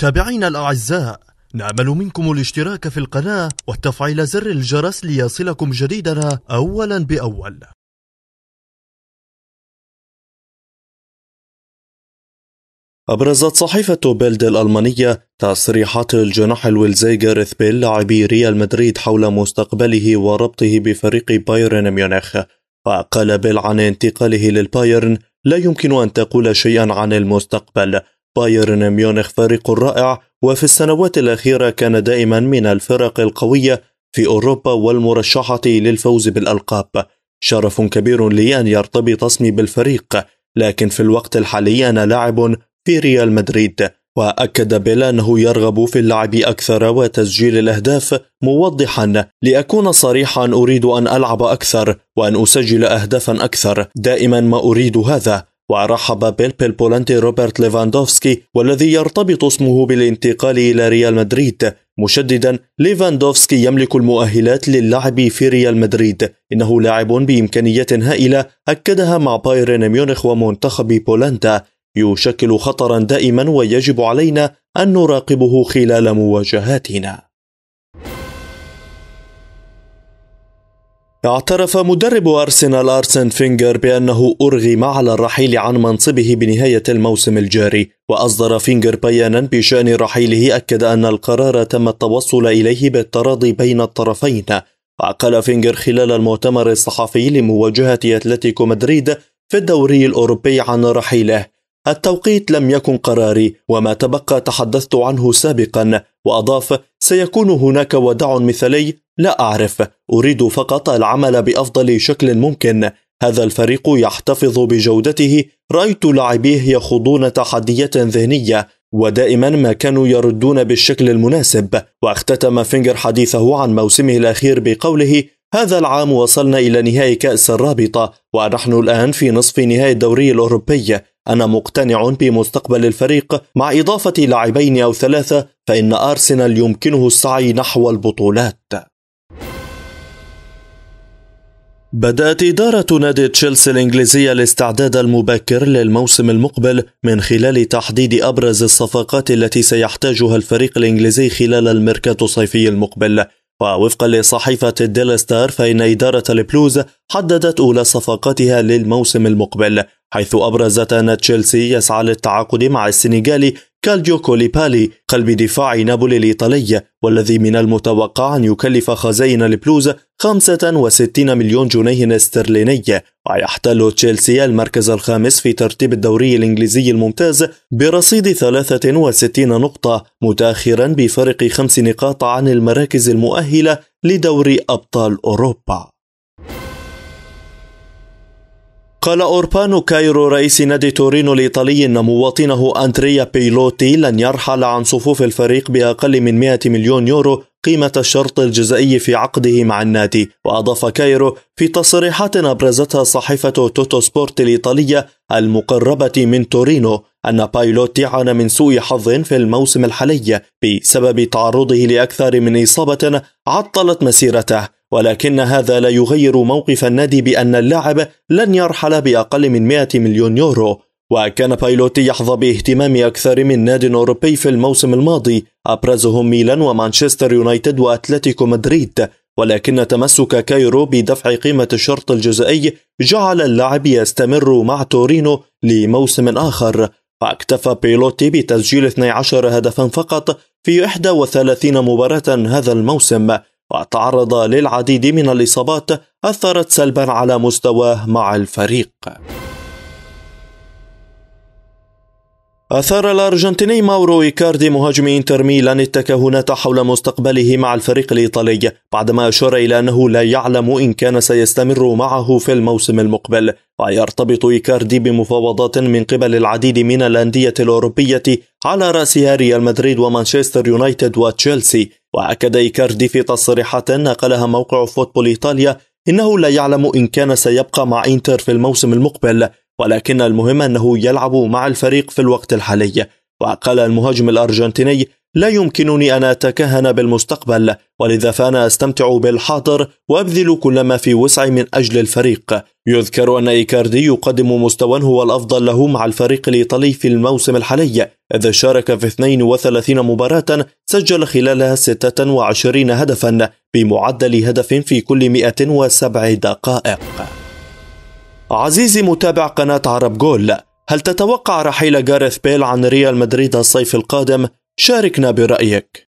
متابعينا الأعزاء نأمل منكم الاشتراك في القناة وتفعيل زر الجرس ليصلكم جديدنا أولا بأول أبرزت صحيفة بيلد الألمانية تصريحات الجناح الويلزيجر إثبيل لاعبي ريال مدريد حول مستقبله وربطه بفريق بايرن ميونخ وقال بيل عن انتقاله للبايرن لا يمكن أن تقول شيئا عن المستقبل بايرن ميونخ فريق رائع وفي السنوات الأخيرة كان دائما من الفرق القوية في أوروبا والمرشحة للفوز بالألقاب شرف كبير لي أن يرتبط اسمي بالفريق لكن في الوقت الحالي أنا لاعب في ريال مدريد وأكد بيل أنه يرغب في اللعب أكثر وتسجيل الأهداف موضحا لأكون صريحا أريد أن ألعب أكثر وأن أسجل أهدافا أكثر دائما ما أريد هذا ورحب بيلبي البولندي روبرت ليفاندوفسكي والذي يرتبط اسمه بالانتقال إلى ريال مدريد مشددا ليفاندوفسكي يملك المؤهلات للعب في ريال مدريد إنه لاعب بإمكانيات هائلة أكدها مع بايرن ميونخ ومنتخب بولندا يشكل خطرا دائما ويجب علينا أن نراقبه خلال مواجهاتنا اعترف مدرب أرسنال أرسن فينجر بأنه أرغم على الرحيل عن منصبه بنهاية الموسم الجاري وأصدر فينجر بيانا بشأن رحيله أكد أن القرار تم التوصل إليه بالتراضي بين الطرفين وقال فينجر خلال المؤتمر الصحفي لمواجهة أتلتيكو مدريد في الدوري الأوروبي عن رحيله التوقيت لم يكن قراري وما تبقى تحدثت عنه سابقا وأضاف سيكون هناك وداع مثالي لا أعرف أريد فقط العمل بأفضل شكل ممكن هذا الفريق يحتفظ بجودته رأيت لاعبيه يخوضون تحديات ذهنية ودائما ما كانوا يردون بالشكل المناسب واختتم فينجر حديثه عن موسمه الأخير بقوله هذا العام وصلنا إلى نهائي كأس الرابطة ونحن الآن في نصف نهائي الدوري الأوروبي أنا مقتنع بمستقبل الفريق مع إضافة لاعبين أو ثلاثة فإن أرسنال يمكنه السعي نحو البطولات بدأت إدارة نادي تشيلسي الإنجليزية الاستعداد المبكر للموسم المقبل من خلال تحديد أبرز الصفقات التي سيحتاجها الفريق الإنجليزي خلال الميركاتو الصيفي المقبل ووفقا لصحيفة ديل ستار فإن إدارة البلوز حددت أولى صفقاتها للموسم المقبل حيث أبرزت أن تشيلسي يسعى للتعاقد مع السنغالي كالديو كوليبالي قلب دفاع نابولي الإيطالي والذي من المتوقع أن يكلف خزائن البلوز 65 مليون جنيه استرليني ويحتل تشيلسي المركز الخامس في ترتيب الدوري الإنجليزي الممتاز برصيد 63 نقطة متأخرا بفرق خمس نقاط عن المراكز المؤهلة لدوري أبطال أوروبا قال أوربانو كايرو رئيس نادي تورينو الإيطالي أن مواطنه أندريا بيلوتي لن يرحل عن صفوف الفريق بأقل من 100 مليون يورو قيمة الشرط الجزائي في عقده مع النادي وأضاف كايرو في تصريحات أبرزتها صحيفة توتو سبورت الإيطالية المقربة من تورينو أن بايلوتي عانى من سوء حظ في الموسم الحالي بسبب تعرضه لأكثر من إصابة عطلت مسيرته ولكن هذا لا يغير موقف النادي بأن اللاعب لن يرحل بأقل من 100 مليون يورو وكان بايلوتي يحظى باهتمام أكثر من نادي أوروبي في الموسم الماضي أبرزهم ميلان ومانشستر يونايتد وأتلتيكو مدريد ولكن تمسك كايرو بدفع قيمة الشرط الجزائي جعل اللاعب يستمر مع تورينو لموسم آخر فاكتفى بيلوتي بتسجيل 12 هدفا فقط في 31 مباراة هذا الموسم وتعرض للعديد من الإصابات أثرت سلبا على مستواه مع الفريق أثار الأرجنتيني ماورو إيكاردي مهاجم إنتر ميلان التكهنات حول مستقبله مع الفريق الإيطالي بعدما أشار إلى أنه لا يعلم إن كان سيستمر معه في الموسم المقبل ويرتبط إيكاردي بمفاوضات من قبل العديد من الأندية الأوروبية على رأسها ريال مدريد ومانشستر يونايتد وتشيلسي وأكد إيكاردي في تصريحات نقلها موقع فوتبول إيطاليا إنه لا يعلم إن كان سيبقى مع إنتر في الموسم المقبل ولكن المهم أنه يلعب مع الفريق في الوقت الحالي وقال المهاجم الأرجنتيني لا يمكنني أن أتكهن بالمستقبل ولذا فأنا أستمتع بالحاضر وأبذل كل ما في وسعي من أجل الفريق يذكر أن إيكاردي يقدم مستوى هو الافضل له مع الفريق الإيطالي في الموسم الحالي إذ شارك في 32 مباراة سجل خلالها 26 هدفا بمعدل هدف في كل 107 دقائق عزيزي متابع قناة عرب جول هل تتوقع رحيل جارث بيل عن ريال مدريد الصيف القادم؟ شاركنا برأيك